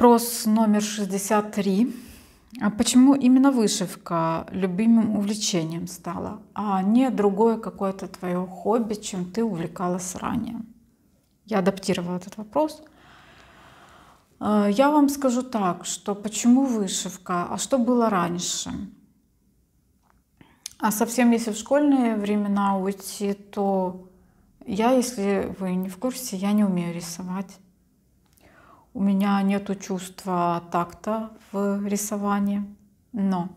Вопрос номер 63. А почему именно вышивка любимым увлечением стала, а не другое какое-то твое хобби, чем ты увлекалась ранее? Я адаптировала этот вопрос. Э, я вам скажу так, что почему вышивка, а что было раньше? А совсем если в школьные времена уйти, то я, если вы не в курсе, я не умею рисовать у меня нет чувства такта в рисовании, но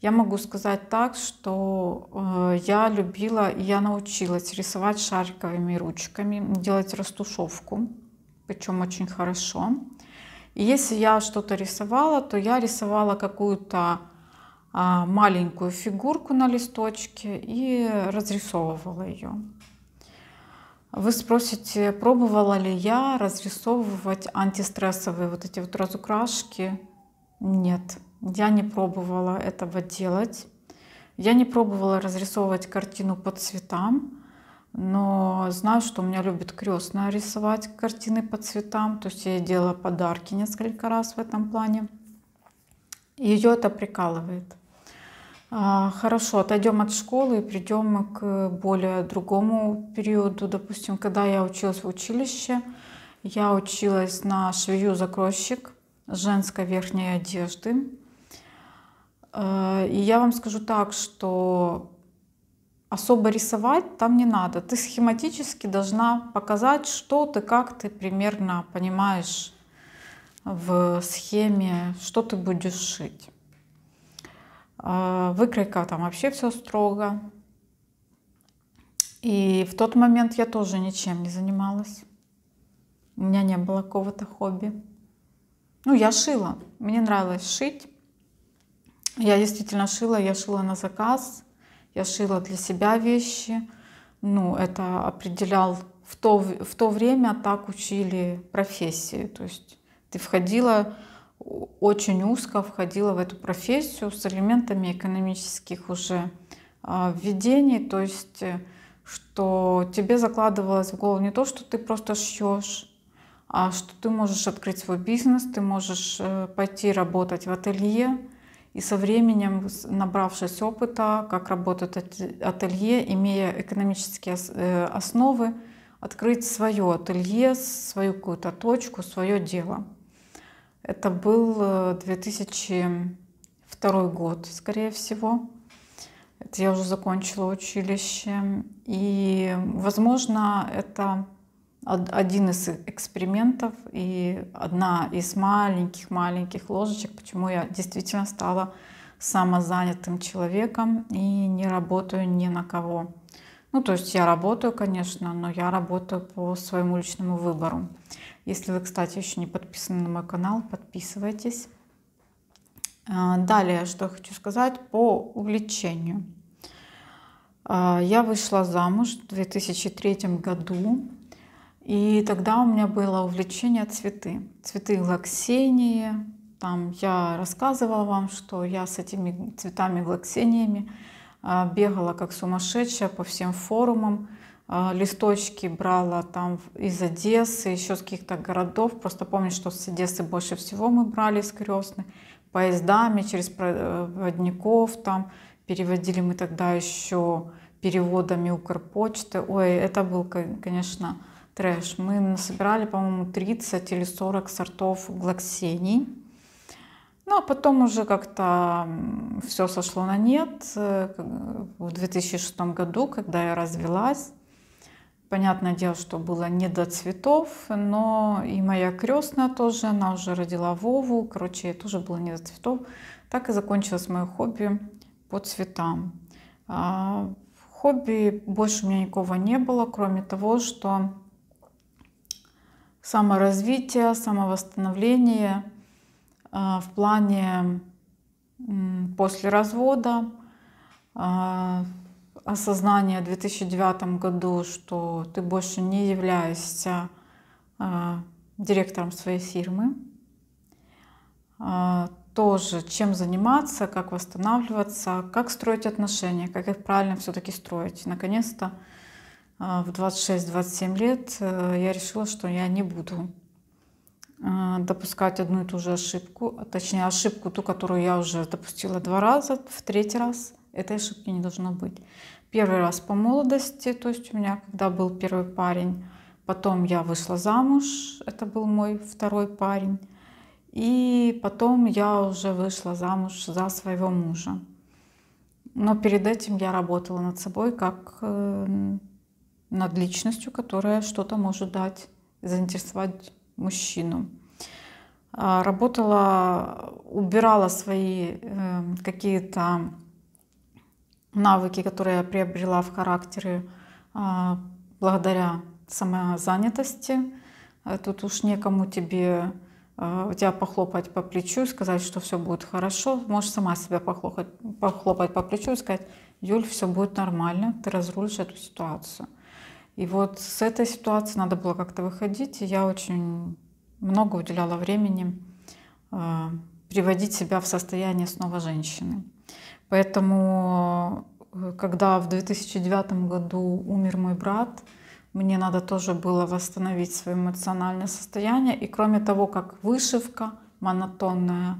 я могу сказать так, что э, я любила я научилась рисовать шариковыми ручками, делать растушевку, причем очень хорошо. И если я что-то рисовала, то я рисовала какую-то а, маленькую фигурку на листочке и разрисовывала ее. Вы спросите, пробовала ли я разрисовывать антистрессовые вот эти вот разукрашки? Нет, я не пробовала этого делать. Я не пробовала разрисовывать картину по цветам, но знаю, что у меня любит крестная рисовать картины по цветам. То есть я делала подарки несколько раз в этом плане. Ее это прикалывает. А, хорошо, отойдем от школы и придем к более другому периоду. Допустим, когда я училась в училище, я училась на швею-закройщик женской верхней одежды. Э, и я вам скажу так, что особо рисовать там не надо. Ты схематически должна показать, что ты, как ты примерно понимаешь в схеме, что ты будешь шить. А, Выкройка там вообще все строго. И в тот момент я тоже ничем не занималась. У меня не было какого-то хобби. Ну, я шила. Мне нравилось шить. Я действительно шила. Я шила на заказ. Я шила для себя вещи. Ну, это определял в то, в то время так учили профессии. То есть ты входила очень узко входила в эту профессию с элементами экономических уже а, введений, то есть э, что тебе закладывалось в голову не то, что ты просто шьешь, а что ты можешь открыть свой бизнес, ты можешь э, пойти работать в ателье, и со временем, набравшись опыта, как работает ателье, имея экономические э, основы, открыть свое ателье, свою какую-то точку, свое дело. Это был 2002 э, год, скорее всего. Это я уже закончила училище. И, возможно, это один из экспериментов и одна из маленьких-маленьких ложечек, почему я действительно стала самозанятым человеком и не работаю ни на кого. Ну, то есть я работаю, конечно, но я работаю по своему личному выбору. Если вы, кстати, еще не подписаны на мой канал, подписывайтесь. А, далее, что хочу сказать по увлечению. А, я вышла замуж в 2003 году, и тогда у меня было увлечение цветы. Цветы глоксении. Там я рассказывала вам, что я с этими цветами глоксениями а, бегала как сумасшедшая по всем форумам, а, листочки брала там из Одессы, еще с каких-то городов. Просто помню, что с Одессы больше всего мы брали из крестных. Поездами, через э, проводников там. Переводили мы тогда еще переводами Укрпочты. Ой, это был, конечно, трэш. Мы собирали, по-моему, 30 или 40 сортов глоксений. Ну, а потом уже как-то все сошло на нет. Э, в 2006 году, когда я развелась, понятное дело, что было не до цветов, но и моя крестная тоже, она уже родила Вову, короче, я тоже было не до цветов. Так и закончилось мое хобби по цветам. А, хобби больше у меня никого не было, кроме того, что саморазвитие, самовосстановление – а, в плане после развода, а, осознание в 2009 году, что ты больше не являешься а, директором своей фирмы, тоже чем заниматься, как восстанавливаться, как строить отношения, как их правильно все-таки строить. Наконец-то в 26-27 лет э, я решила, что я не буду а, допускать одну и ту же ошибку, а точнее ошибку, ту, которую я уже допустила два раза, в третий раз этой ошибки не должно быть. Первый раз по молодости, то есть у меня когда был первый парень, потом я вышла замуж, это был мой второй парень, и потом я уже вышла замуж за своего мужа. Но перед этим я работала над собой как э, над личностью, которая что-то может дать, заинтересовать мужчину. А, работала, убирала свои эм, какие-то навыки, которые я приобрела в характере а, благодаря самозанятости. Э, тут уж некому тебе э, тебя похлопать по плечу, и сказать, что все будет хорошо. Можешь сама себя похлопать, похлопать по плечу и сказать, Юль, все будет нормально, ты разрулишь эту ситуацию. И вот с этой ситуации надо было как-то выходить, и я очень много уделяла времени а, приводить себя в состояние снова женщины. Поэтому, э, когда в 2009 году умер мой брат, мне надо тоже было восстановить свое эмоциональное состояние. И кроме того, как вышивка, монотонное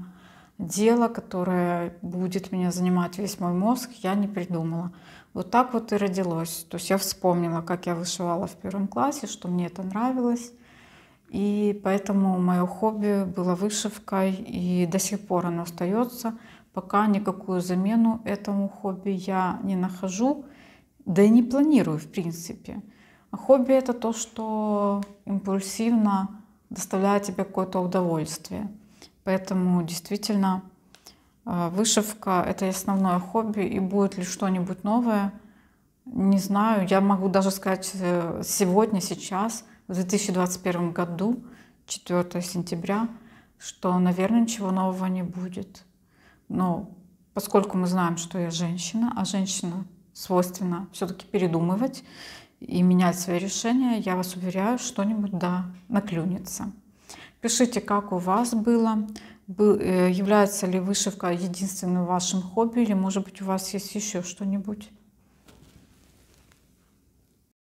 дело, которое будет меня занимать весь мой мозг, я не придумала. Вот так вот и родилось. То есть я вспомнила, как я вышивала в первом классе, что мне это нравилось. И поэтому мое хобби было вышивкой, и до сих пор оно остается. Пока никакую замену этому хобби я не нахожу, да и не планирую, в принципе. А хобби это то, что импульсивно доставляет тебе какое-то удовольствие. Поэтому действительно а, вышивка – это основное хобби, и будет ли что-нибудь новое, не знаю. Я могу даже сказать э, сегодня, сейчас, в 2021 году, 4 сентября, что, наверное, ничего нового не будет. Но поскольку мы знаем, что я женщина, а женщина свойственно все-таки передумывать и менять свои решения, я вас уверяю, что-нибудь, да, наклюнется. Пишите, как у вас было, э, является ли вышивка единственным вашим хобби, или может быть у вас есть еще что-нибудь.